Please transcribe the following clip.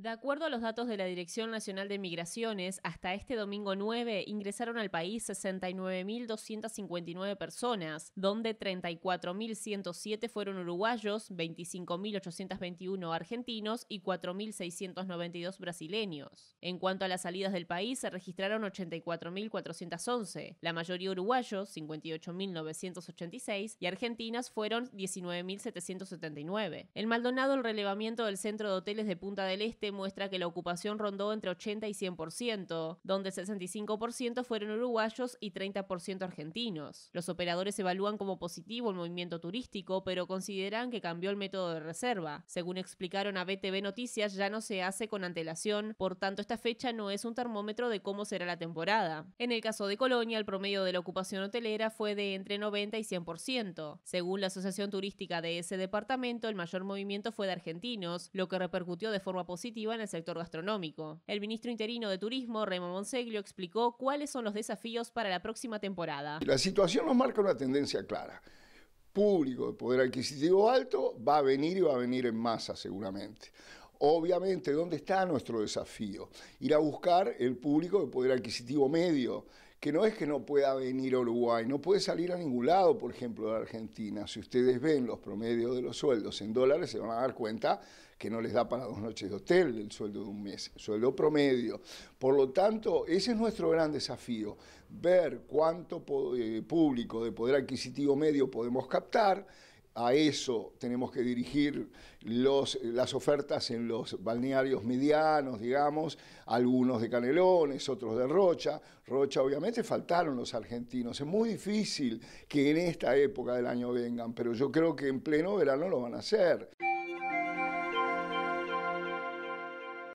De acuerdo a los datos de la Dirección Nacional de Migraciones, hasta este domingo 9 ingresaron al país 69.259 personas, donde 34.107 fueron uruguayos, 25.821 argentinos y 4.692 brasileños. En cuanto a las salidas del país, se registraron 84.411, la mayoría uruguayos, 58.986, y argentinas fueron 19.779. En Maldonado, el relevamiento del Centro de Hoteles de Punta del Este muestra que la ocupación rondó entre 80 y 100%, donde 65% fueron uruguayos y 30% argentinos. Los operadores evalúan como positivo el movimiento turístico, pero consideran que cambió el método de reserva. Según explicaron a BTV Noticias, ya no se hace con antelación, por tanto esta fecha no es un termómetro de cómo será la temporada. En el caso de Colonia, el promedio de la ocupación hotelera fue de entre 90 y 100%. Según la Asociación Turística de ese departamento, el mayor movimiento fue de argentinos, lo que repercutió de forma positiva en el sector gastronómico. El ministro interino de Turismo, Remo Monseglio, explicó cuáles son los desafíos para la próxima temporada. La situación nos marca una tendencia clara. Público de poder adquisitivo alto va a venir y va a venir en masa seguramente obviamente, ¿dónde está nuestro desafío? Ir a buscar el público de poder adquisitivo medio, que no es que no pueda venir a Uruguay, no puede salir a ningún lado, por ejemplo, de Argentina. Si ustedes ven los promedios de los sueldos en dólares, se van a dar cuenta que no les da para dos noches de hotel el sueldo de un mes, sueldo promedio. Por lo tanto, ese es nuestro gran desafío, ver cuánto eh, público de poder adquisitivo medio podemos captar a eso tenemos que dirigir las ofertas en los balnearios medianos, digamos, algunos de Canelones, otros de Rocha. Rocha obviamente faltaron los argentinos. Es muy difícil que en esta época del año vengan, pero yo creo que en pleno verano lo van a hacer.